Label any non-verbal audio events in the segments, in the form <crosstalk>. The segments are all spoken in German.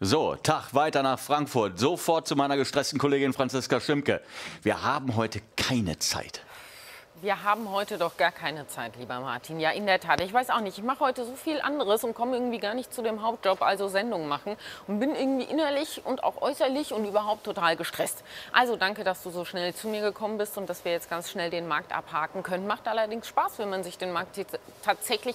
So, Tag weiter nach Frankfurt. Sofort zu meiner gestressten Kollegin Franziska Schimke. Wir haben heute keine Zeit. Wir haben heute doch gar keine Zeit, lieber Martin. Ja, in der Tat. Ich weiß auch nicht. Ich mache heute so viel anderes und komme irgendwie gar nicht zu dem Hauptjob, also Sendung machen. Und bin irgendwie innerlich und auch äußerlich und überhaupt total gestresst. Also danke, dass du so schnell zu mir gekommen bist und dass wir jetzt ganz schnell den Markt abhaken können. Macht allerdings Spaß, wenn man sich den Markt tatsächlich,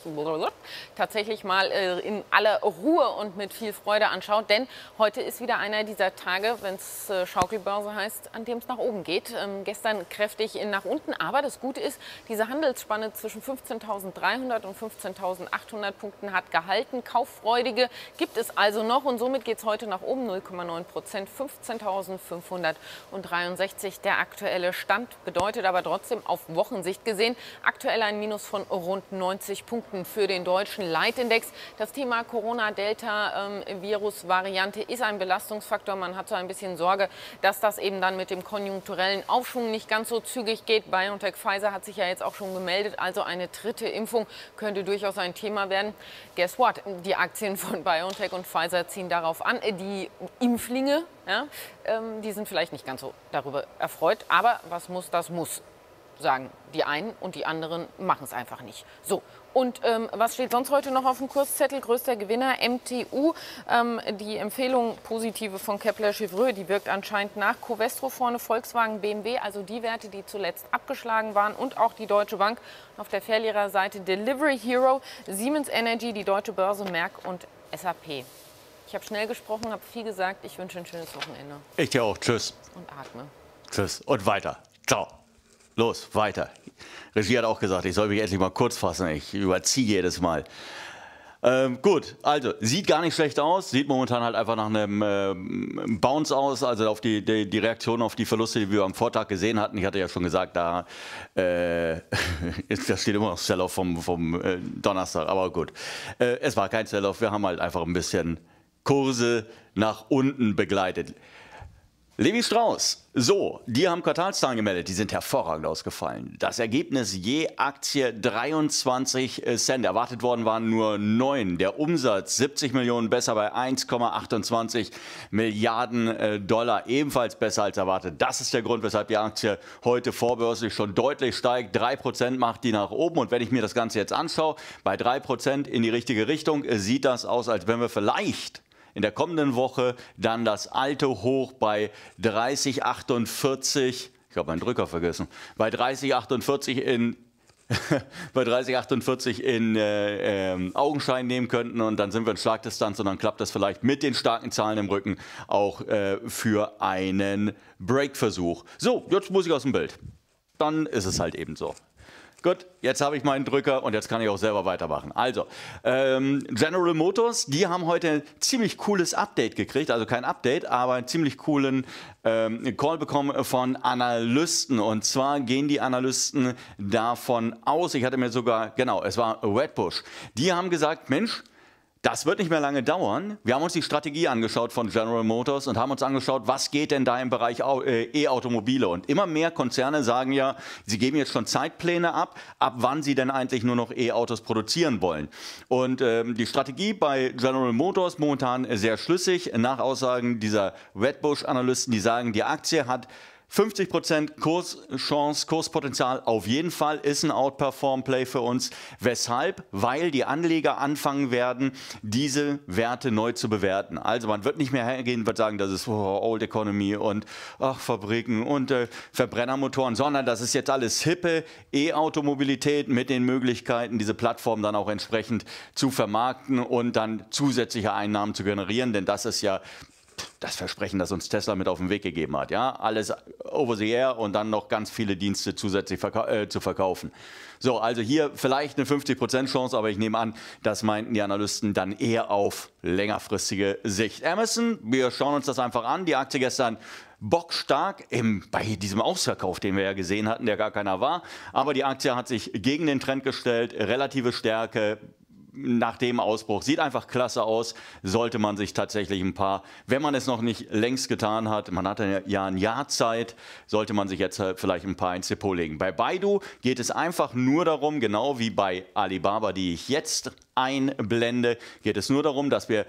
tatsächlich mal äh, in aller Ruhe und mit viel Freude anschaut. Denn heute ist wieder einer dieser Tage, wenn es äh, Schaukelbörse heißt, an dem es nach oben geht. Ähm, gestern kräftig nach unten, aber das Gute Gute ist, diese Handelsspanne zwischen 15.300 und 15.800 Punkten hat gehalten. Kauffreudige gibt es also noch und somit geht es heute nach oben 0,9 Prozent, 15.563. Der aktuelle Stand bedeutet aber trotzdem auf Wochensicht gesehen aktuell ein Minus von rund 90 Punkten für den deutschen Leitindex. Das Thema Corona-Delta-Virus-Variante ist ein Belastungsfaktor. Man hat so ein bisschen Sorge, dass das eben dann mit dem konjunkturellen Aufschwung nicht ganz so zügig geht. BioNTech, Pfizer Pfizer hat sich ja jetzt auch schon gemeldet. Also eine dritte Impfung könnte durchaus ein Thema werden. Guess what? Die Aktien von BioNTech und Pfizer ziehen darauf an. Die Impflinge, ja, ähm, die sind vielleicht nicht ganz so darüber erfreut. Aber was muss, das muss sagen die einen und die anderen machen es einfach nicht. So, und ähm, was steht sonst heute noch auf dem Kurszettel? Größter Gewinner MTU. Ähm, die Empfehlung positive von Kepler-Chevreux, die wirkt anscheinend nach. Covestro vorne, Volkswagen, BMW, also die Werte, die zuletzt abgeschlagen waren und auch die Deutsche Bank. Auf der Verliererseite Delivery Hero, Siemens Energy, die Deutsche Börse, Merck und SAP. Ich habe schnell gesprochen, habe viel gesagt. Ich wünsche ein schönes Wochenende. Ich dir auch. Tschüss. Und atme. Tschüss und weiter. Ciao los, weiter. Regie hat auch gesagt, ich soll mich endlich mal kurz fassen. Ich überziehe jedes Mal. Ähm, gut, also sieht gar nicht schlecht aus, sieht momentan halt einfach nach einem äh, Bounce aus, also auf die, die, die, Reaktion auf die Verluste, die wir am Vortag gesehen hatten. Ich hatte ja schon gesagt, da äh, <laughs> das steht immer noch Sell-Off vom, vom äh, Donnerstag, aber gut. Äh, es war kein Sell-Off, wir haben halt einfach ein bisschen Kurse nach unten begleitet. Levi Strauss. So, die haben Quartalszahlen gemeldet. Die sind hervorragend ausgefallen. Das Ergebnis je Aktie 23 äh, Cent. Erwartet worden waren nur 9. Der Umsatz 70 Millionen besser bei 1,28 Milliarden äh, Dollar. Ebenfalls besser als erwartet. Das ist der Grund, weshalb die Aktie heute vorbörslich schon deutlich steigt. 3% macht die nach oben. Und wenn ich mir das Ganze jetzt anschaue, bei 3% in die richtige Richtung, äh, sieht das aus, als wenn wir vielleicht in der kommenden Woche dann das alte Hoch bei 30,48. Ich habe meinen Drücker vergessen. Bei 30,48 in <laughs> bei 30,48 in äh, äh, Augenschein nehmen könnten und dann sind wir in Schlagdistanz und dann klappt das vielleicht mit den starken Zahlen im Rücken auch äh, für einen Breakversuch. So, jetzt muss ich aus dem Bild. Dann ist es halt eben so. Gut, jetzt habe ich meinen Drücker und jetzt kann ich auch selber weitermachen. Also, ähm, General Motors, die haben heute ein ziemlich cooles Update gekriegt, also kein Update, aber einen ziemlich coolen ähm, Call bekommen von Analysten. Und zwar gehen die Analysten davon aus, ich hatte mir sogar, genau, es war Redbush, die haben gesagt, Mensch, das wird nicht mehr lange dauern. Wir haben uns die Strategie angeschaut von General Motors und haben uns angeschaut, was geht denn da im Bereich äh, E-Automobile. Und immer mehr Konzerne sagen ja, sie geben jetzt schon Zeitpläne ab, ab wann sie denn eigentlich nur noch E-Autos produzieren wollen. Und ähm, die Strategie bei General Motors momentan sehr schlüssig. Nach Aussagen dieser Redbush-Analysten, die sagen, die Aktie hat 50% Kurschance, Kurspotenzial auf jeden Fall ist ein Outperform-Play für uns. Weshalb? Weil die Anleger anfangen werden, diese Werte neu zu bewerten. Also man wird nicht mehr hergehen, wird sagen, das ist oh, Old Economy und ach, Fabriken und äh, Verbrennermotoren, sondern das ist jetzt alles hippe E-Automobilität mit den Möglichkeiten, diese Plattform dann auch entsprechend zu vermarkten und dann zusätzliche Einnahmen zu generieren. Denn das ist ja das Versprechen, das uns Tesla mit auf den Weg gegeben hat. Ja, alles over the air und dann noch ganz viele Dienste zusätzlich verka äh, zu verkaufen. So, also hier vielleicht eine 50% Chance, aber ich nehme an, das meinten die Analysten dann eher auf längerfristige Sicht. Amazon, wir schauen uns das einfach an. Die Aktie gestern bockstark im, bei diesem Ausverkauf, den wir ja gesehen hatten, der gar keiner war. Aber die Aktie hat sich gegen den Trend gestellt, relative Stärke, nach dem Ausbruch. Sieht einfach klasse aus, sollte man sich tatsächlich ein paar, wenn man es noch nicht längst getan hat, man hatte ja ein Jahr Zeit, sollte man sich jetzt halt vielleicht ein paar ins Depot legen. Bei Baidu geht es einfach nur darum, genau wie bei Alibaba, die ich jetzt einblende, geht es nur darum, dass wir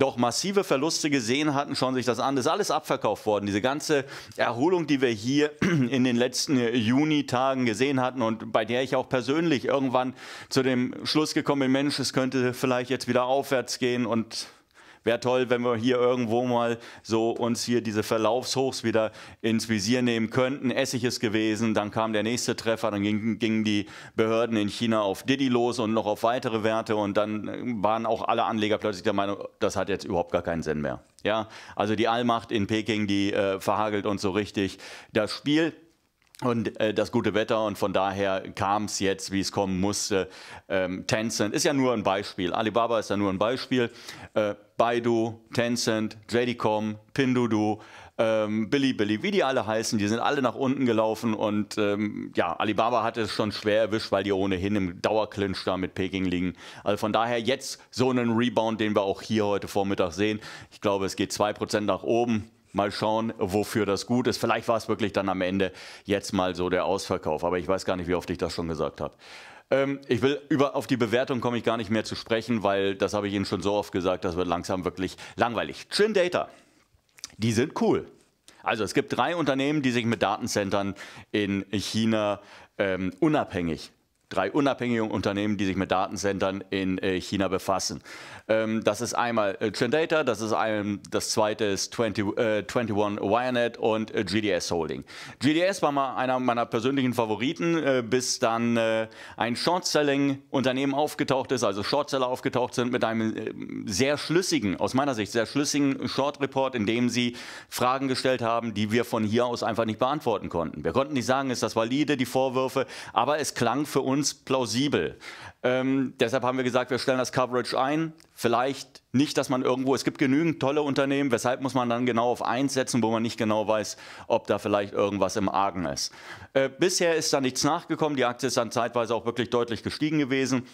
doch massive Verluste gesehen hatten, schauen sich das an. Das ist alles abverkauft worden. Diese ganze Erholung, die wir hier <clears throat> in den letzten äh, Junitagen gesehen hatten und bei der ich auch persönlich irgendwann zu dem Schluss gekommen bin, Mensch, es könnte vielleicht jetzt wieder aufwärts gehen und Wäre toll, wenn wir hier irgendwo mal so uns hier diese Verlaufshochs wieder ins Visier nehmen könnten. Essig ist gewesen, dann kam der nächste Treffer, dann gingen ging die Behörden in China auf Didi los und noch auf weitere Werte und dann äh, waren auch alle Anleger plötzlich der Meinung, das hat jetzt überhaupt gar keinen Sinn mehr. Ja, also die Allmacht in Peking, die äh, verhagelt uns so richtig das Spiel und äh, das gute Wetter und von daher kam es jetzt, wie es kommen musste. Ähm, Tencent ist ja nur ein Beispiel. Alibaba ist ja nur ein Beispiel. Äh, Baidu, Tencent, JD.com, Pindudu, ähm, Billy Billy, wie die alle heißen, die sind alle nach unten gelaufen und ähm, ja, Alibaba hat es schon schwer erwischt, weil die ohnehin im Dauerclinch da mit Peking liegen. Also von daher jetzt so einen Rebound, den wir auch hier heute Vormittag sehen. Ich glaube, es geht 2% nach oben. Mal schauen, wofür das gut ist. Vielleicht war es wirklich dann am Ende jetzt mal so der Ausverkauf, aber ich weiß gar nicht, wie oft ich das schon gesagt habe. Ähm, ich will über auf die Bewertung komme ich gar nicht mehr zu sprechen, weil das habe ich Ihnen schon so oft gesagt, das wird langsam wirklich langweilig. Chin Data, die sind cool. Also es gibt drei Unternehmen, die sich mit Datencentern in China ähm, unabhängig drei unabhängige Unternehmen, die sich mit Datenzentren in äh, China befassen. Ähm, das ist einmal äh, Trendata, das ist ein, das zweite ist 20, äh, 21 Wirenet und äh, GDS Holding. GDS war mal einer meiner persönlichen Favoriten, bis dann ein Short-Selling-Unternehmen aufgetaucht ist, also Shortseller aufgetaucht sind mit einem sehr schlüssigen, aus meiner Sicht sehr schlüssigen Short-Report, in dem sie Fragen gestellt haben, die wir von hier aus einfach nicht beantworten konnten. Wir konnten nicht sagen, ist das valide, die Vorwürfe, aber es klang für uns uns plausibel. Ähm, deshalb haben wir gesagt, wir stellen das Coverage ein. Vielleicht nicht, dass man irgendwo, es gibt genügend tolle Unternehmen, weshalb muss man dann genau auf eins setzen, wo man nicht genau weiß, ob da vielleicht irgendwas im Argen ist. Äh, bisher ist da nichts nachgekommen, die Aktie ist dann zeitweise auch wirklich deutlich gestiegen gewesen.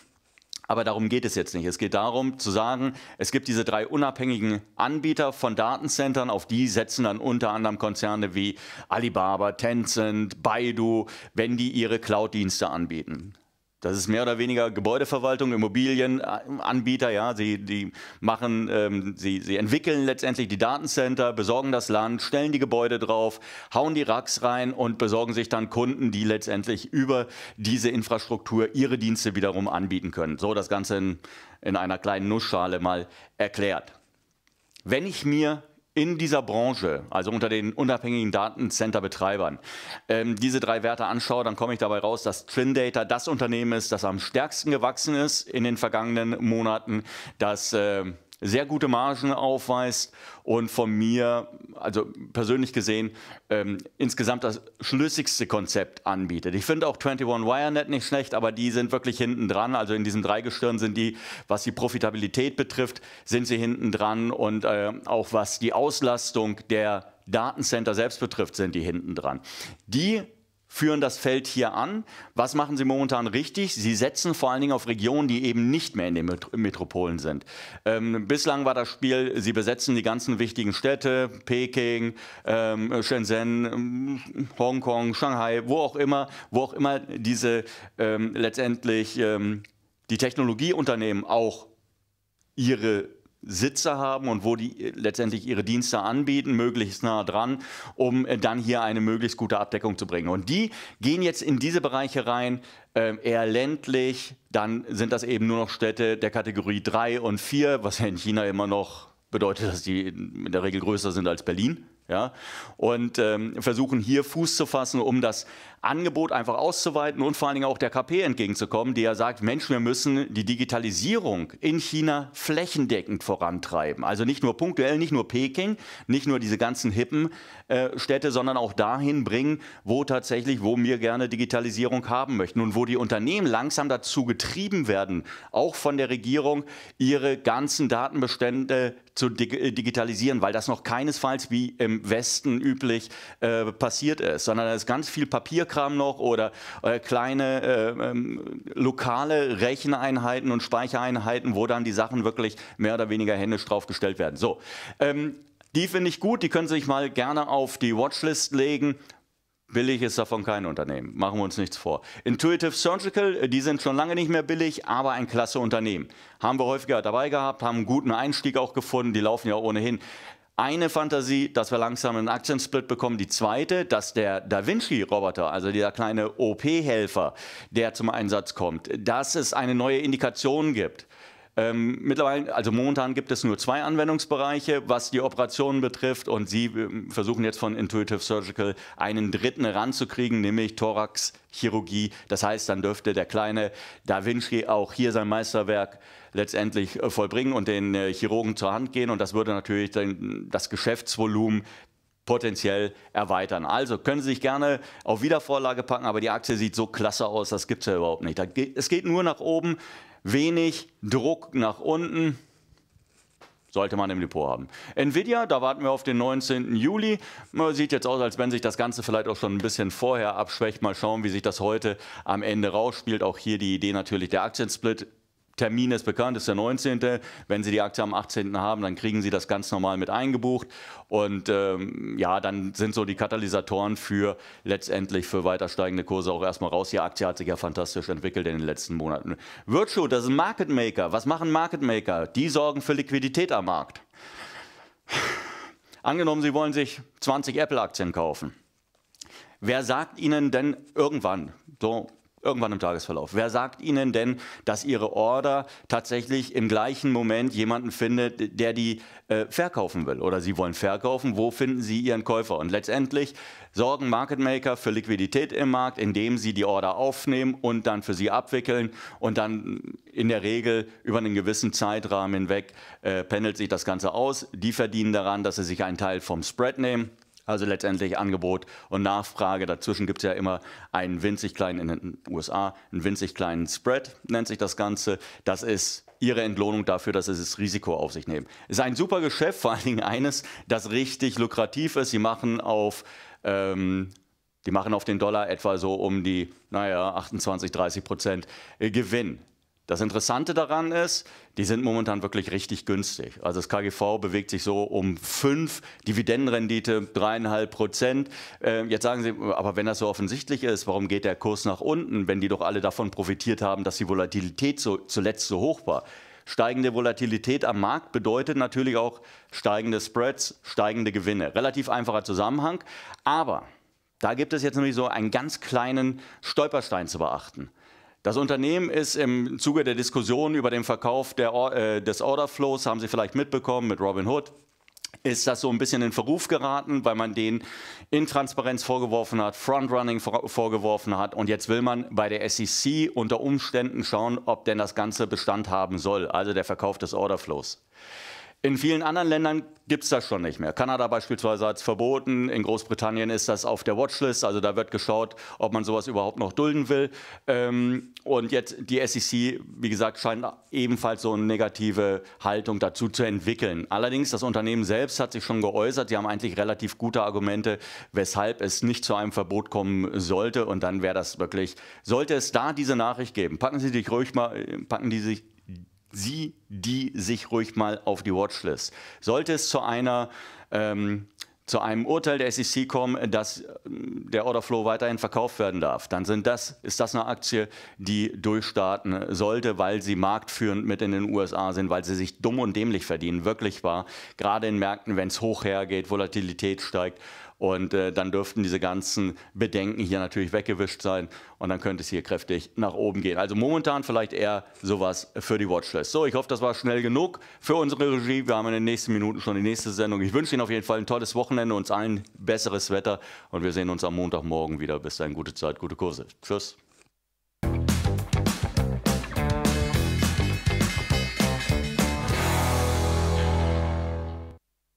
Aber darum geht es jetzt nicht. Es geht darum zu sagen, es gibt diese drei unabhängigen Anbieter von Datencentern, auf die setzen dann unter anderem Konzerne wie Alibaba, Tencent, Baidu, wenn die ihre Cloud-Dienste anbieten. Das ist mehr oder weniger Gebäudeverwaltung, Immobilienanbieter, äh, ja, sie, die machen, ähm, sie, sie entwickeln letztendlich die Datencenter, besorgen das Land, stellen die Gebäude drauf, hauen die Racks rein und besorgen sich dann Kunden, die letztendlich über diese Infrastruktur ihre Dienste wiederum anbieten können. So das Ganze in, in einer kleinen Nussschale mal erklärt. Wenn ich mir in dieser Branche, also unter den unabhängigen Datencenter-Betreibern, ähm, diese drei Werte anschaue, dann komme ich dabei raus, dass Trindata das Unternehmen ist, das am stärksten gewachsen ist in den vergangenen Monaten, das äh, sehr gute Margen aufweist und von mir, also persönlich gesehen, ähm, insgesamt das schlüssigste Konzept anbietet. Ich finde auch 21 WireNet nicht schlecht, aber die sind wirklich hinten dran. Also in diesem Dreigestirn sind die, was die Profitabilität betrifft, sind sie hinten dran und äh, auch was die Auslastung der Datencenter selbst betrifft, sind die hinten dran. Die führen das Feld hier an. Was machen sie momentan richtig? Sie setzen vor allen Dingen auf Regionen, die eben nicht mehr in den Metropolen sind. Ähm, bislang war das Spiel, sie besetzen die ganzen wichtigen Städte, Peking, ähm, Shenzhen, ähm, Hongkong, Shanghai, wo auch immer, wo auch immer diese ähm, letztendlich ähm, die Technologieunternehmen auch ihre Sitze haben und wo die äh, letztendlich ihre Dienste anbieten, möglichst nah dran, um äh, dann hier eine möglichst gute Abdeckung zu bringen. Und die gehen jetzt in diese Bereiche rein, äh, eher ländlich, dann sind das eben nur noch Städte der Kategorie 3 und 4, was ja in China immer noch bedeutet, dass die in der Regel größer sind als Berlin. Ja? Und ähm, versuchen hier Fuß zu fassen, um das Angebot einfach auszuweiten und vor allen Dingen auch der KP entgegenzukommen, die ja sagt, Mensch, wir müssen die Digitalisierung in China flächendeckend vorantreiben. Also nicht nur punktuell, nicht nur Peking, nicht nur diese ganzen hippen äh, Städte, sondern auch dahin bringen, wo tatsächlich, wo wir gerne Digitalisierung haben möchten und wo die Unternehmen langsam dazu getrieben werden, auch von der Regierung, ihre ganzen Datenbestände zu dig äh, digitalisieren, weil das noch keinesfalls wie im Westen üblich äh, passiert ist, sondern da ist ganz viel Papierkram noch oder, oder äh, kleine äh, ähm, lokale Recheneinheiten und Speichereinheiten, wo dann die Sachen wirklich mehr oder weniger händisch draufgestellt werden. So, ähm, die finde ich gut, die können Sie sich mal gerne auf die Watchlist legen. Billig ist davon kein Unternehmen, machen wir uns nichts vor. Intuitive Surgical, äh, die sind schon lange nicht mehr billig, aber ein klasse Unternehmen. Haben wir häufiger dabei gehabt, haben einen guten Einstieg auch gefunden, die laufen ja ohnehin eine Fantasie, dass wir langsam einen Aktiensplit bekommen. Die zweite, dass der Da Vinci-Roboter, also dieser kleine OP-Helfer, der zum Einsatz kommt, dass es eine neue Indikation gibt. Ähm, mittlerweile, also momentan gibt es nur zwei Anwendungsbereiche, was die Operationen betrifft. Und Sie ähm, versuchen jetzt von Intuitive Surgical einen dritten ranzukriegen, nämlich Thoraxchirurgie. Das heißt, dann dürfte der kleine Da Vinci auch hier sein Meisterwerk letztendlich äh, vollbringen und den äh, Chirurgen zur Hand gehen. Und das würde natürlich den, das Geschäftsvolumen potenziell erweitern. Also können Sie sich gerne auf Wiedervorlage packen, aber die Aktie sieht so klasse aus, das gibt es ja überhaupt nicht. Es geht nur nach oben wenig Druck nach unten. Sollte man im Depot haben. Nvidia, da warten wir auf den 19. Juli. Sieht jetzt aus, als wenn sich das Ganze vielleicht auch schon ein bisschen vorher abschwächt. Mal schauen, wie sich das heute am Ende rausspielt. Auch hier die Idee natürlich der Aktiensplit Termin ist bekannt, ist der 19. Wenn Sie die Aktie am 18. haben, dann kriegen Sie das ganz normal mit eingebucht. Und ähm, ja, dann sind so die Katalysatoren für letztendlich für weiter steigende Kurse auch erstmal raus. Die Aktie hat sich ja fantastisch entwickelt in den letzten Monaten. Virtue, das ist ein Market Maker. Was machen Market Maker? Die sorgen für Liquidität am Markt. Angenommen, Sie wollen sich 20 Apple-Aktien kaufen. Wer sagt Ihnen denn irgendwann, so irgendwann im Tagesverlauf. Wer sagt Ihnen denn, dass Ihre Order tatsächlich im gleichen Moment jemanden findet, der die äh, verkaufen will? Oder Sie wollen verkaufen, wo finden Sie Ihren Käufer? Und letztendlich sorgen Market Maker für Liquidität im Markt, indem sie die Order aufnehmen und dann für sie abwickeln und dann in der Regel über einen gewissen Zeitrahmen hinweg äh, pendelt sich das Ganze aus. Die verdienen daran, dass sie sich einen Teil vom Spread nehmen. Also letztendlich Angebot und Nachfrage. Dazwischen gibt es ja immer einen winzig kleinen, in den USA, einen winzig kleinen Spread, nennt sich das Ganze. Das ist ihre Entlohnung dafür, dass sie das Risiko auf sich nehmen. Ist ein super Geschäft, vor allen Dingen eines, das richtig lukrativ ist. Sie machen auf, ähm, die machen auf den Dollar etwa so um die, naja, 28, 30 Prozent Gewinn. Das Interessante daran ist, die sind momentan wirklich richtig günstig. Also das KGV bewegt sich so um 5, Dividendenrendite 3,5 Prozent. Äh, jetzt sagen Sie, aber wenn das so offensichtlich ist, warum geht der Kurs nach unten, wenn die doch alle davon profitiert haben, dass die Volatilität so, zuletzt so hoch war? Steigende Volatilität am Markt bedeutet natürlich auch steigende Spreads, steigende Gewinne. Relativ einfacher Zusammenhang. Aber da gibt es jetzt nämlich so einen ganz kleinen Stolperstein zu beachten. Das Unternehmen ist im Zuge der Diskussion über den Verkauf der, äh, des Orderflows, haben Sie vielleicht mitbekommen mit Robinhood, ist das so ein bisschen in Verruf geraten, weil man denen Intransparenz vorgeworfen hat, Frontrunning vorgeworfen hat und jetzt will man bei der SEC unter Umständen schauen, ob denn das Ganze Bestand haben soll, also der Verkauf des Orderflows. In vielen anderen Ländern gibt es das schon nicht mehr. Kanada beispielsweise hat es verboten, in Großbritannien ist das auf der Watchlist, also da wird geschaut, ob man sowas überhaupt noch dulden will. Ähm, und jetzt die SEC, wie gesagt, scheint ebenfalls so eine negative Haltung dazu zu entwickeln. Allerdings, das Unternehmen selbst hat sich schon geäußert, sie haben eigentlich relativ gute Argumente, weshalb es nicht zu einem Verbot kommen sollte. Und dann wäre das wirklich, sollte es da diese Nachricht geben, packen Sie sich ruhig mal, packen die sich sieh die sich ruhig mal auf die Watchlist. Sollte es zu einer ähm, zu einem Urteil der SEC kommen, dass äh, der Orderflow weiterhin verkauft werden darf, dann sind das, ist das eine Aktie, die durchstarten sollte, weil sie marktführend mit in den USA sind, weil sie sich dumm und dämlich verdienen, wirklich wahr. Gerade in Märkten, wenn es hoch hergeht, Volatilität steigt und äh, dann dürften diese ganzen Bedenken hier natürlich weggewischt sein und dann könnte es hier kräftig nach oben gehen. Also momentan vielleicht eher sowas für die Watchlist. So, ich hoffe, das war schnell genug für unsere Regie. Wir haben in den nächsten Minuten schon die nächste Sendung. Ich wünsche Ihnen auf jeden Fall ein tolles Wochenende, uns allen besseres Wetter und wir sehen uns am Montagmorgen wieder. Bis dahin, gute Zeit, gute Kurse. Tschüss.